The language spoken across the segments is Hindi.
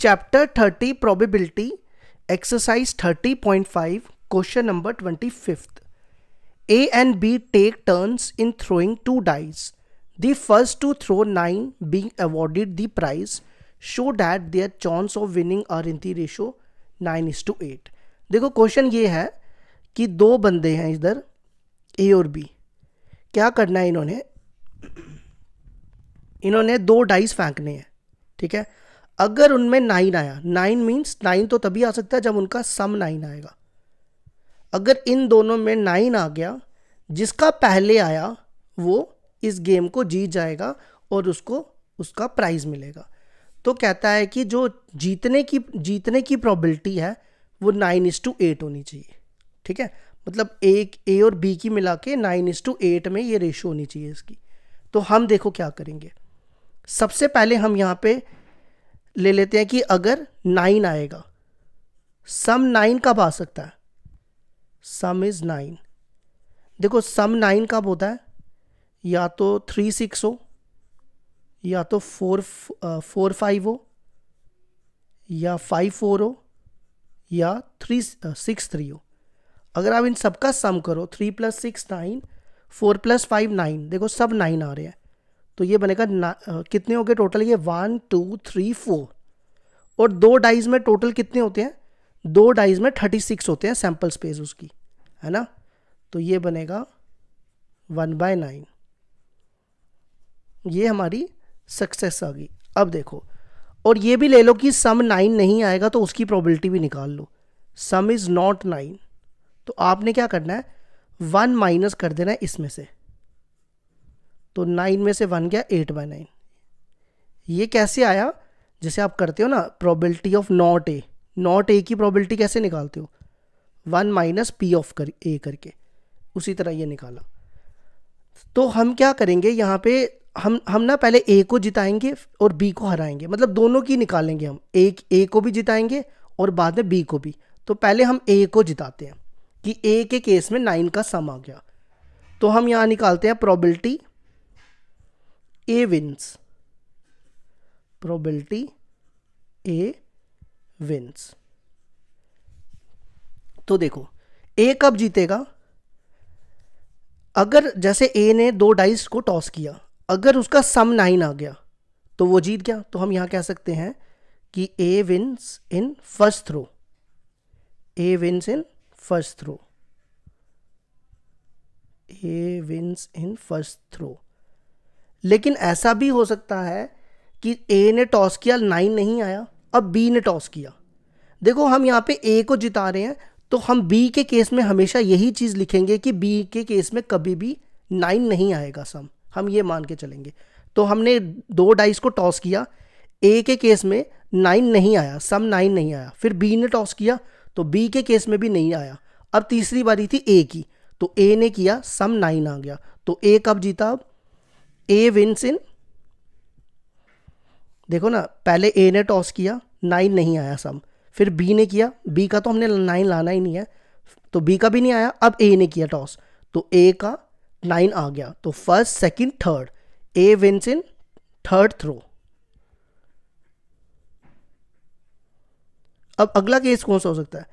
Chapter thirty probability exercise thirty point five question number twenty fifth A and B take turns in throwing two dice The first to throw 9 being awarded the prize show that their chance of winning are in the ratio nine is to eight देखो क्वेश्चन ये है कि दो बंदे हैं इधर ए और बी क्या करना है इन्होंने इन्होंने दो डाइस फेंकने हैं ठीक है अगर उनमें नाइन आया नाइन मीन्स नाइन तो तभी आ सकता है जब उनका सम नाइन आएगा अगर इन दोनों में नाइन आ गया जिसका पहले आया वो इस गेम को जीत जाएगा और उसको उसका प्राइज़ मिलेगा तो कहता है कि जो जीतने की जीतने की प्रॉबिलिटी है वो नाइन इज़ टू एट होनी चाहिए ठीक है मतलब एक ए और बी की मिला के नाइन इज़ टू एट में ये रेशो होनी चाहिए इसकी तो हम देखो क्या करेंगे सबसे पहले हम यहाँ पे ले लेते हैं कि अगर नाइन आएगा सम नाइन कब आ सकता है सम इज़ नाइन देखो सम नाइन कब होता है या तो थ्री सिक्स हो या तो फोर फोर फाइव हो या फाइव फोर हो या थ्री सिक्स थ्री हो अगर आप इन सबका सम करो three plus six nine four plus five nine देखो सब नाइन आ रहे हैं तो ये बनेगा ना कितने हो गए टोटल ये वन टू थ्री फोर और दो डाइज में टोटल कितने होते हैं दो डाइज में थर्टी सिक्स होते हैं सैम्पल स्पेस उसकी है ना तो ये बनेगा वन बाय नाइन ये हमारी सक्सेस आ गई अब देखो और ये भी ले लो कि सम नाइन नहीं आएगा तो उसकी प्रोबेबिलिटी भी निकाल लो सम इज़ नॉट नाइन तो आपने क्या करना है वन माइनस कर देना है इसमें से तो नाइन में से वन गया एट बाय नाइन ये कैसे आया जैसे आप करते हो ना probability of not A not A की प्रोबेबिलिटी कैसे निकालते हो वन माइनस पी ऑफ कर ए करके उसी तरह ये निकाला तो हम क्या करेंगे यहाँ पे हम हम ना पहले ए को जिताएंगे और बी को हराएंगे मतलब दोनों की निकालेंगे हम एक ए को भी जिताएंगे और बाद में बी को भी तो पहले हम ए को जिताते हैं कि ए के केस में नाइन का सम आ गया तो हम यहाँ निकालते हैं probability A wins. Probability A wins. तो देखो ए कब जीतेगा अगर जैसे ए ने दो डाइस को टॉस किया अगर उसका सम नाइन आ गया तो वो जीत गया तो हम यहां कह सकते हैं कि A wins in first throw A wins in first throw A wins in first throw लेकिन ऐसा भी हो सकता है कि ए ने टॉस किया नाइन नहीं आया अब बी ने टॉस किया देखो हम यहाँ पे ए को जिता रहे हैं तो हम बी के केस में हमेशा यही चीज़ लिखेंगे कि बी के केस में कभी भी नाइन नहीं आएगा सम हम ये मान के चलेंगे तो हमने दो डाइस को टॉस किया ए के केस में नाइन नहीं आया सम नाइन नहीं आया फिर बी ने टॉस किया तो बी के केस में भी नहीं आया अब तीसरी बारी थी ए की तो ए ने किया सम नाइन आ गया तो ए कब जीता अब ए विंस इन देखो ना पहले ए ने टॉस किया नाइन नहीं आया सम फिर बी ने किया बी का तो हमने नाइन लाना ही नहीं है तो बी का भी नहीं आया अब ए ने किया टॉस तो ए का नाइन आ गया तो first second third A wins in third throw अब अगला केस कौन सा हो सकता है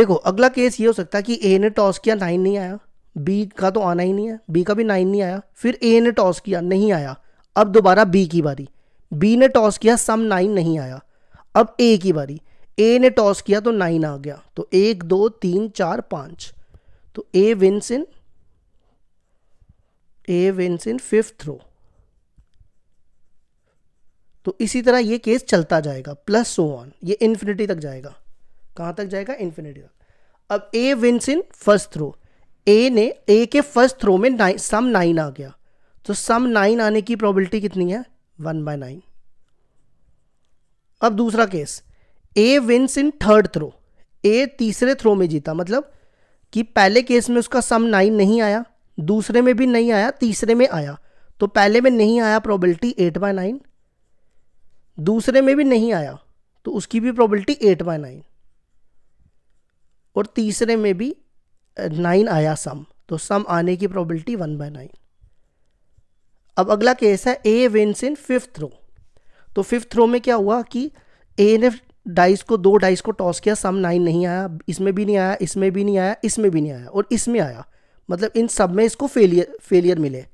देखो अगला केस ये हो सकता है कि ए ने टॉस किया नाइन नहीं आया बी का तो आना ही नहीं है बी का भी नाइन नहीं आया फिर ए ने टॉस किया नहीं आया अब दोबारा बी की बारी बी ने टॉस किया सम नाइन नहीं आया अब ए की बारी ए ने टॉस किया तो नाइन आ गया तो एक दो तीन चार पाँच तो A wins in A wins in fifth throw तो इसी तरह ये केस चलता जाएगा प्लस सो ऑन ये इन्फिनिटी तक जाएगा कहाँ तक जाएगा इन्फिनिटी तक अब A wins in first throw A ने ए के फर्स्ट थ्रो में नाइन सम नाइन आ गया तो सम नाइन आने की प्रोबेबिलिटी कितनी है वन बाय नाइन अब दूसरा case A wins in third throw A तीसरे थ्रो में जीता मतलब कि पहले केस में उसका सम नाइन नहीं आया दूसरे में भी नहीं आया तीसरे में आया तो पहले में नहीं आया प्रोबेबिलिटी एट बाय नाइन दूसरे में भी नहीं आया तो उसकी भी प्रोबेबिलिटी एट बाय नाइन और तीसरे में भी नाइन आया सम तो सम आने की प्रोबेबिलिटी वन बाय नाइन अब अगला केस है ए विन्स इन फिफ्थ रो तो फिफ्थ रो में क्या हुआ कि ए ने डाइस को दो डाइस को टॉस किया सम नाइन नहीं आया इसमें भी नहीं आया इसमें भी नहीं आया इसमें भी नहीं आया और इसमें आया मतलब इन सब में इसको फेलियर फेलियर मिले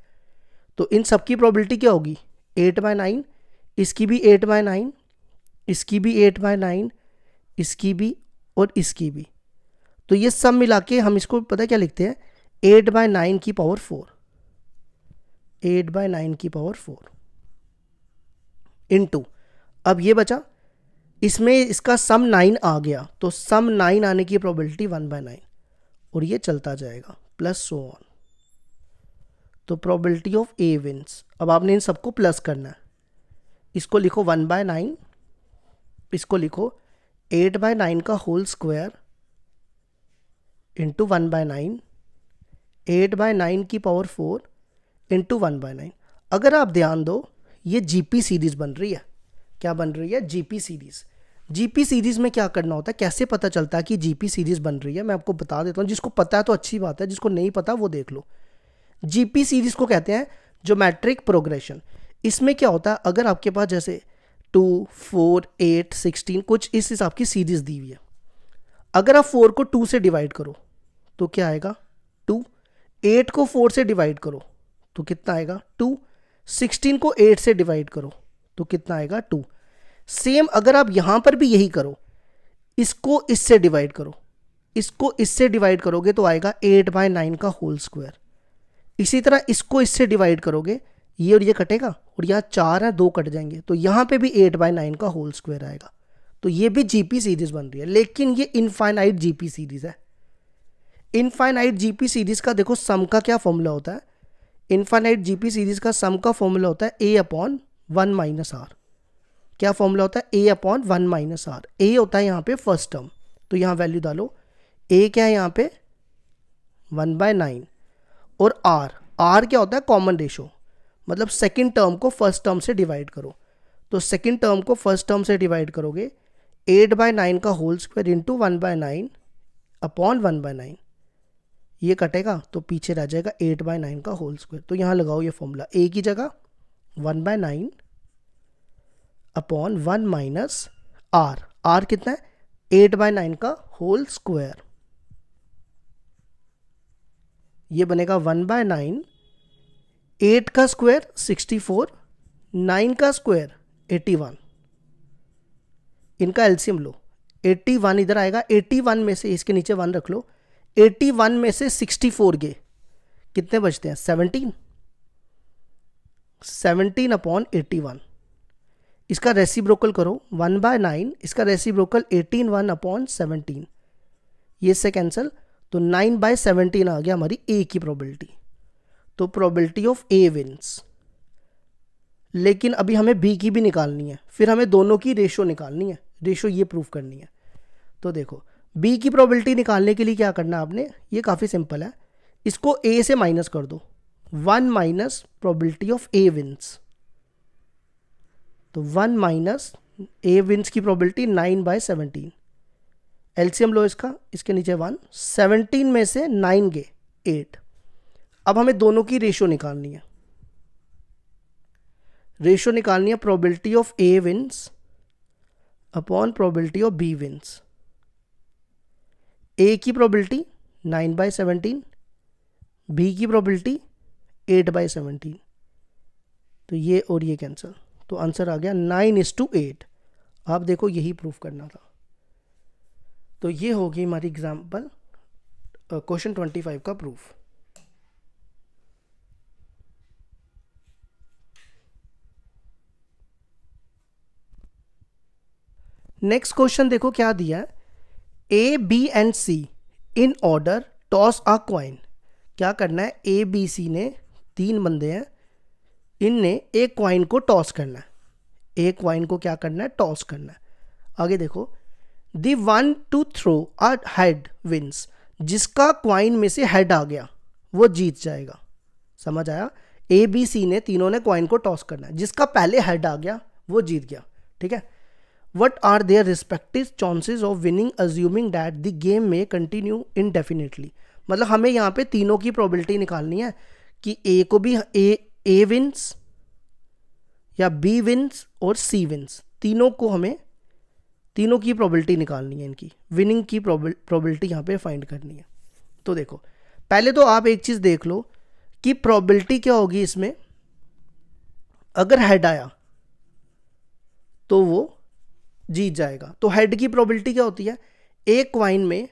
तो इन सब की प्रोबेबिलिटी क्या होगी एट बाय नाइन इसकी भी एट बाय नाइन इसकी भी एट बाय नाइन इसकी भी और इसकी भी तो ये सब मिला के हम इसको पता क्या लिखते हैं एट बाय नाइन की power four eight by nine की पावर फोर इन टू अब ये बचा इसमें इसका सम नाइन आ गया तो सम नाइन आने की प्रोबेबिलिटी वन बाय नाइन और ये चलता जाएगा प्लस सो ऑन तो प्रोबेबिलिटी ऑफ ए विन्स अब आपने इन सबको प्लस करना है इसको लिखो वन बाय नाइन इसको लिखो एट बाय नाइन का whole square into one by nine eight by nine की power four into one by nine अगर आप ध्यान दो ये जीपी सीरीज़ बन रही है क्या बन रही है जीपी सीरीज़ जीपी सीरीज़ में क्या करना होता है कैसे पता चलता है कि जीपी सीरीज़ बन रही है मैं आपको बता देता हूँ जिसको पता है तो अच्छी बात है जिसको नहीं पता वो देख लो जीपी सीरीज़ को कहते हैं जोमेट्रिक प्रोग्रेशन इसमें क्या होता है अगर आपके पास जैसे टू फोर एट सिक्सटीन कुछ इस हिसाब की सीरीज़ दी हुई है अगर आप फोर को टू से डिवाइड करो तो क्या आएगा टू एट को फोर से डिवाइड करो तो कितना आएगा टू सिक्सटीन को एट से डिवाइड करो तो कितना आएगा टू सेम अगर आप यहाँ पर भी यही करो इसको इससे डिवाइड करो इसको इससे डिवाइड करोगे तो आएगा एट बाय नाइन का होल स्क्वायर इसी तरह इसको इससे डिवाइड करोगे ये और ये कटेगा और यहाँ चार है दो कट जाएंगे तो यहाँ पे भी एट बाय नाइन का होल स्क्वायर आएगा तो ये भी जीपी सीरीज बन रही है लेकिन ये इनफाइनाइट जीपी सीरीज है इनफाइनाइट जीपी सीरीज का देखो सम का क्या फॉर्मूला होता है इनफाइनाइट जीपी सीरीज का सम का फॉर्मूला होता है A upon one minus r क्या फॉर्मूला होता है A upon one minus r A होता है यहाँ पे फर्स्ट टर्म तो यहाँ वैल्यू डालो ए क्या है यहाँ पे वन बाय नाइन और आर आर क्या होता है कॉमन रेशो मतलब सेकेंड टर्म को फर्स्ट टर्म से डिवाइड करो तो सेकेंड टर्म को फर्स्ट टर्म से डिवाइड करोगे एट बाय नाइन का whole square into one by nine upon one by nine ये कटेगा तो पीछे रह जाएगा एट बाय नाइन का होल स्क्वायर तो यहाँ लगाओ ये फॉर्मूला ए की जगह one by nine upon one minus r r कितना है एट बाय नाइन का होल स्क्वायर ये बनेगा वन बाय नाइन एट का स्क्वायर सिक्सटी फोर नाइन का स्क्वायर एटी वन इनका एल्सियम लो 81 इधर आएगा 81 में से इसके नीचे वन रख लो 81 में से 64 गए कितने बचते हैं 17 17 अपॉन 81 इसका रेसिब्रोकल करो वन बाय नाइन इसका reciprocal eighteen one upon seventeen ये से कैंसिल तो नाइन बाय सेवनटीन आ गया हमारी ए की प्रोबेबिलिटी तो प्रोबेबिलिटी ऑफ ए विन्स लेकिन अभी हमें बी की भी निकालनी है फिर हमें दोनों की रेशो निकालनी है रेशो ये प्रूफ करनी है तो देखो बी की प्रोबेबिलिटी निकालने के लिए क्या करना है आपने ये काफ़ी सिंपल है इसको ए से माइनस कर दो one minus probability of A wins तो वन माइनस ए विंस की probability nine by seventeen LCM लो इसका इसके नीचे वन सेवनटीन में से नाइन गए एट अब हमें दोनों की रेशो निकालनी है रेशो निकालनी है probability of A wins upon probability of B wins A की probability nine by seventeen B की प्रोबेबिलिटी एट बाई सेवनटीन तो ये और ये कैंसर तो आंसर आ गया नाइन इज टू एट आप देखो यही प्रूफ करना था तो ये होगी हमारी एग्जाम्पल क्वेश्चन ट्वेंटी फाइव का प्रूफ नेक्स्ट क्वेश्चन देखो क्या दिया है A B and C in order toss a coin क्या करना है ए बी सी ने तीन बंदे हैं इनने एक क्वाइन को टॉस करना है एक क्वाइन को क्या करना है टॉस करना है आगे देखो the one to throw a head wins जिसका क्वाइन में से हेड आ गया वो जीत जाएगा समझ आया ए बी सी ने तीनों ने क्वाइन को टॉस करना है जिसका पहले हेड आ गया वो जीत गया ठीक है what are their respective chances of winning assuming that the game may continue indefinitely मतलब हमें यहाँ पे तीनों की प्रोबेबिलिटी निकालनी है कि ए को भी ए ए विंस या बी विंस और सी विंस तीनों को हमें तीनों की प्रोबेबिलिटी निकालनी है इनकी विनिंग की प्रोबेबिलिटी यहाँ पे फाइंड करनी है तो देखो पहले तो आप एक चीज़ देख लो कि प्रोबेबिलिटी क्या होगी इसमें अगर हेड आया तो वो जीत जाएगा तो हेड की प्रोबेबिलिटी क्या होती है एक क्वाइन में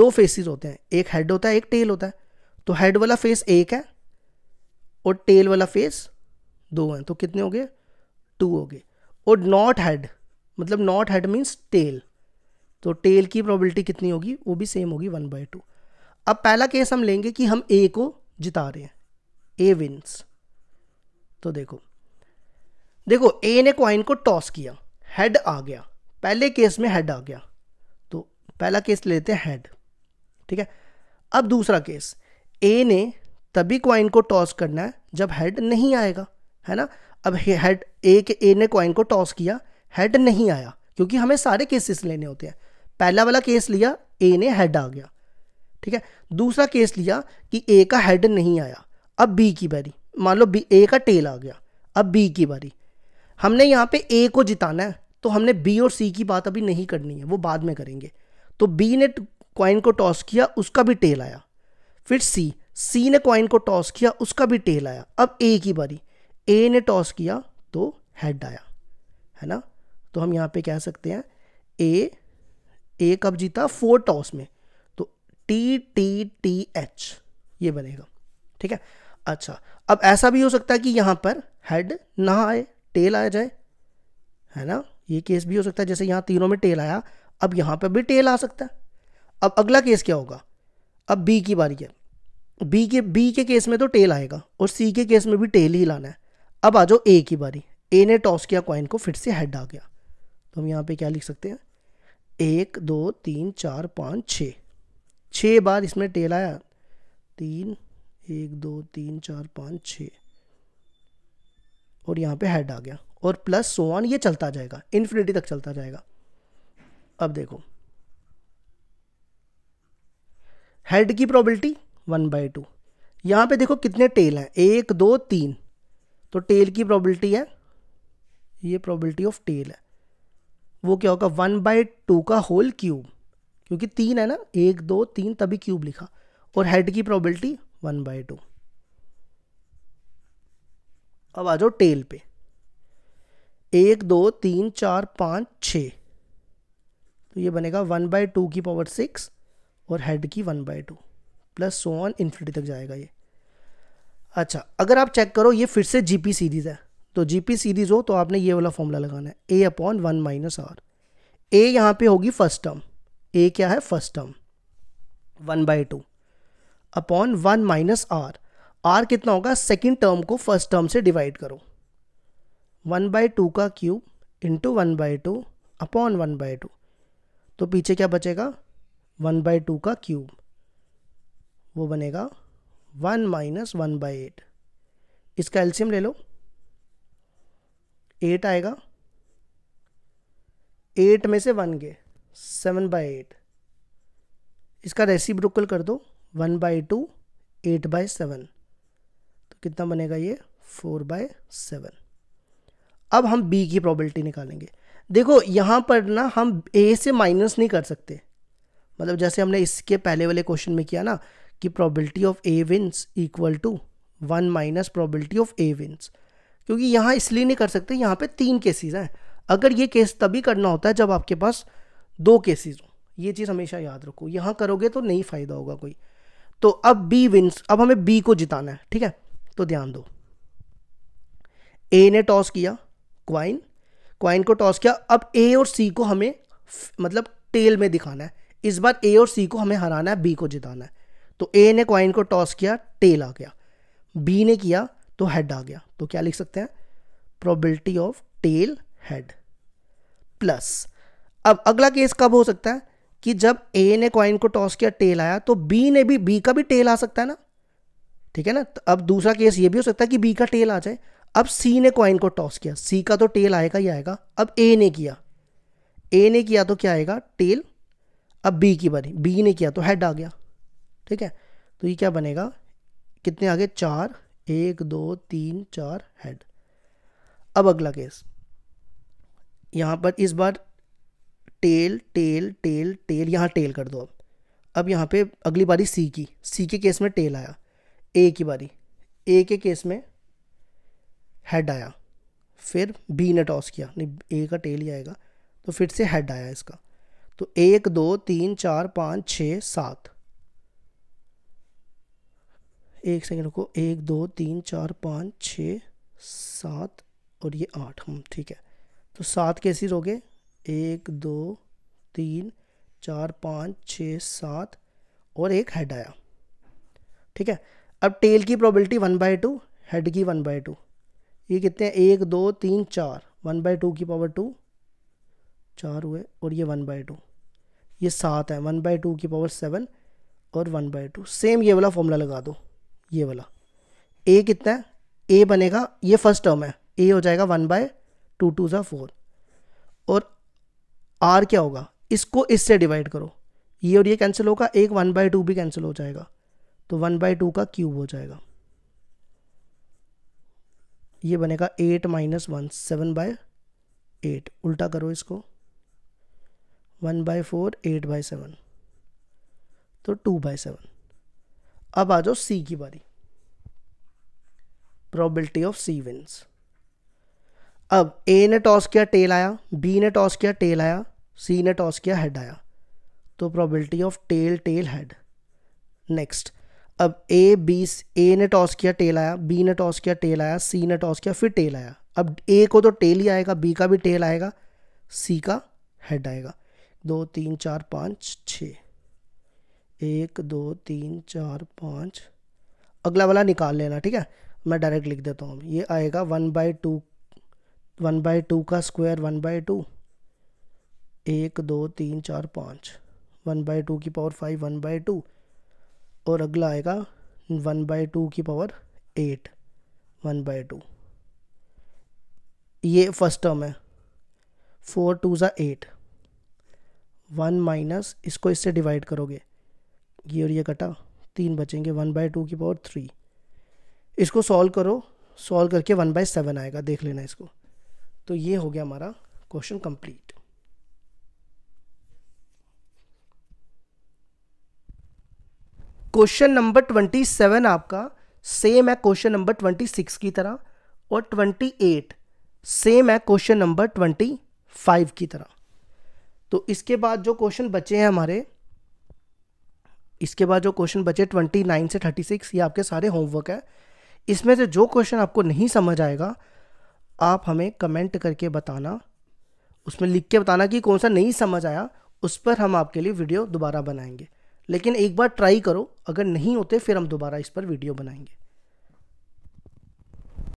दो फेसेस होते हैं एक हेड होता है एक टेल होता है तो हेड वाला फेस एक है और टेल वाला फेस दो हैं तो कितने हो गए टू हो गए और नॉट हेड मतलब नॉट हेड मीन्स टेल तो टेल की प्रोबेबिलिटी कितनी होगी वो भी सेम होगी वन बाई टू अब पहला केस हम लेंगे कि हम ए को जिता रहे हैं ए विन्स तो देखो देखो ए ने क्वाइन को टॉस किया हेड आ गया पहले केस में हेड आ गया तो पहला केस लेते हैं हेड ठीक है अब दूसरा केस ए ने तभी क्वाइन को टॉस करना है जब हेड नहीं आएगा है ना अब हेड ए के ए ने क्वाइन को टॉस किया हेड नहीं आया क्योंकि हमें सारे केसेस लेने होते हैं पहला वाला केस लिया ए ने हेड आ गया ठीक है दूसरा केस लिया कि ए का हेड नहीं आया अब बी की बारी मान लो बी ए का टेल आ गया अब बी की बारी हमने यहाँ पे ए को जिताना है तो हमने बी और सी की बात अभी नहीं करनी है वो बाद में करेंगे तो बी ने कॉइन को टॉस किया उसका भी टेल आया फिर सी सी ने कॉइन को टॉस किया उसका भी टेल आया अब ए की बारी ए ने टॉस किया तो हेड आया है ना तो हम यहाँ पे कह सकते हैं ए ए कब जीता फोर टॉस में तो टी टी टी एच ये बनेगा ठीक है अच्छा अब ऐसा भी हो सकता है कि यहाँ पर हेड ना आए टेल आ जाए है ना ये केस भी हो सकता है जैसे यहाँ तीनों में टेल आया अब यहाँ पर भी टेल आ सकता है अब अगला केस क्या होगा अब बी की बारी है बी के बी के केस में तो टेल आएगा और सी के केस में भी टेल ही लाना है अब आ जाओ ए की बारी ए ने टॉस किया कॉइन को फिर से हेड आ गया तो हम यहाँ पे क्या लिख सकते हैं एक दो तीन चार पाँच छ छः बार इसमें टेल आया तीन एक दो तीन चार पाँच छः और यहाँ पे हेड आ गया और प्लस सो ऑन ये चलता जाएगा इन्फिनिटी तक चलता जाएगा अब देखो हेड की प्रोबेबिलिटी वन बाई टू यहाँ पे देखो कितने टेल हैं एक दो तीन तो टेल की प्रोबेबिलिटी है ये प्रोबेबिलिटी ऑफ टेल है वो क्या होगा वन बाई टू का होल क्यूब क्योंकि तीन है ना एक दो तीन तभी क्यूब लिखा और हेड की प्रोबेबिलिटी वन बाई टू अब आ जाओ टेल पे एक दो तीन चार पाँच छ तो ये बनेगा वन बाय टू की पावर सिक्स और हेड की one by two plus so on infinity तक जाएगा ये अच्छा अगर आप चेक करो ये फिर से जीपी सीरीज़ है तो जीपी सीरीज़ हो तो आपने ये वाला फॉर्मूला लगाना है A upon one minus r A यहाँ पे होगी फर्स्ट टर्म ए क्या है first term one by two upon one minus r r कितना होगा सेकेंड टर्म को फर्स्ट टर्म से डिवाइड करो वन बाय टू का cube into one by two upon one by two तो पीछे क्या बचेगा वन बाई टू का क्यूब वो बनेगा one minus one by eight इसका एल्शियम ले लो एट आएगा एट में से वन गए सेवन बाई एट इसका रेसिप्रोकल कर दो one by two eight by seven कितना बनेगा ये फोर बाय सेवन अब हम बी की प्रॉबलिटी निकालेंगे देखो यहाँ पर ना हम ए से माइनस नहीं कर सकते मतलब जैसे हमने इसके पहले वाले क्वेश्चन में किया ना कि probability of A wins equal to one minus probability of A wins क्योंकि यहाँ इसलिए नहीं कर सकते यहाँ पे तीन केसेस हैं अगर ये केस तभी करना होता है जब आपके पास दो केसेस हों ये चीज़ हमेशा याद रखो यहाँ करोगे तो नहीं फ़ायदा होगा कोई तो अब बी विन्स अब हमें बी को जिताना है ठीक है तो ध्यान दो ए ने टॉस किया क्वाइन क्वाइन को टॉस किया अब ए और सी को हमें मतलब टेल में दिखाना है इस बार ए और सी को हमें हराना है बी को जिताना है तो ए ने क्वाइन को टॉस किया टेल आ गया बी ने किया तो हेड आ गया तो क्या लिख सकते हैं probability of tail head plus अब अगला केस कब हो सकता है कि जब ए ने क्वाइन को टॉस किया टेल आया तो बी ने भी बी का भी टेल आ सकता है ना ठीक है ना तो अब दूसरा केस ये भी हो सकता है कि बी का टेल आ जाए अब सी ने कॉइन को टॉस किया सी का तो टेल आएगा ही आएगा अब ए ने किया ए ने किया तो क्या आएगा टेल अब बी की बनी बी ने किया तो हेड आ गया ठीक है तो ये क्या बनेगा कितने आगे चार एक दो तीन चार हेड अब अगला केस यहाँ पर इस बार टेल टेल टेल टेल यहाँ टेल कर दो अब अब यहाँ पे अगली बारी सी की सी के केस में टेल आया ए की बारी ए के केस में हेड आया फिर बी ने टॉस किया नहीं ए का टेल ही आएगा तो फिर से हेड आया इसका तो एक दो तीन चार पाँच छ सात एक सेकेंड रुको एक दो तीन चार पाँच छ सात और ये आठ हम ठीक है तो सात कैसे हो गए एक दो तीन चार पाँच छ सात और एक हेड आया ठीक है अब टेल की probability one by two head की वन बाई टू ये कितने हैं एक दो तीन चार वन बाई टू की पावर टू चार हुए और ये वन बाई टू ये सात है वन बाई टू की पावर सेवन और वन बाई टू सेम ये वाला फॉर्मूला लगा दो ये वाला ए कितना है ए बनेगा ये फर्स्ट टर्म है ए हो जाएगा वन बाय टू टू ज़ा फोर और आर क्या होगा इसको इससे डिवाइड करो ये और ये कैंसिल होगा एक वन बाय टू भी कैंसिल हो जाएगा तो वन बाई टू का क्यूब हो जाएगा ये बनेगा eight minus one seven by eight उल्टा करो इसको one by four eight by seven तो टू बाय सेवन अब आ जाओ सी की बारी प्रोबेबिलिटी ऑफ सी विंस अब ए ने टॉस किया टेल आया बी ने टॉस किया टेल आया सी ने टॉस किया हेड आया तो probability of tail tail head next अब ए बी ए ने टॉस किया टेल आया बी ने टॉस किया टेल आया सी ने टॉस किया फिर टेल आया अब ए को तो टेल ही आएगा बी का भी टेल आएगा सी का हेड आएगा दो तीन चार पाँच छ एक दो तीन चार पाँच अगला वाला निकाल लेना ठीक है मैं डायरेक्ट लिख देता हूँ ये आएगा one by two one by two का स्क्वायर वन बाई टू एक दो तीन चार पाँच वन बाई टू की power five one by two और अगला आएगा वन बाई टू की power eight one by two ये फर्स्ट टर्म है फोर टू ज़ा एट वन माइनस इसको इससे डिवाइड करोगे ये और ये कटा तीन बचेंगे वन बाई टू की पावर थ्री इसको सॉल्व करो सॉल्व करके वन बाई सेवन आएगा देख लेना इसको तो ये हो गया हमारा question complete question number twenty seven आपका सेम है क्वेश्चन नंबर ट्वेंटी सिक्स की तरह और ट्वेंटी एट सेम है क्वेश्चन नंबर ट्वेंटी फाइव की तरह तो इसके बाद जो क्वेश्चन बचे हैं हमारे इसके बाद जो क्वेश्चन बचे ट्वेंटी नाइन से थर्टी सिक्स ये आपके सारे होमवर्क है इसमें से जो क्वेश्चन आपको नहीं समझ आएगा आप हमें कमेंट करके बताना उसमें लिख के बताना कि कौन सा नहीं समझ आया उस पर हम आपके लिए वीडियो दोबारा बनाएंगे लेकिन एक बार ट्राई करो अगर नहीं होते फिर हम दोबारा इस पर वीडियो बनाएंगे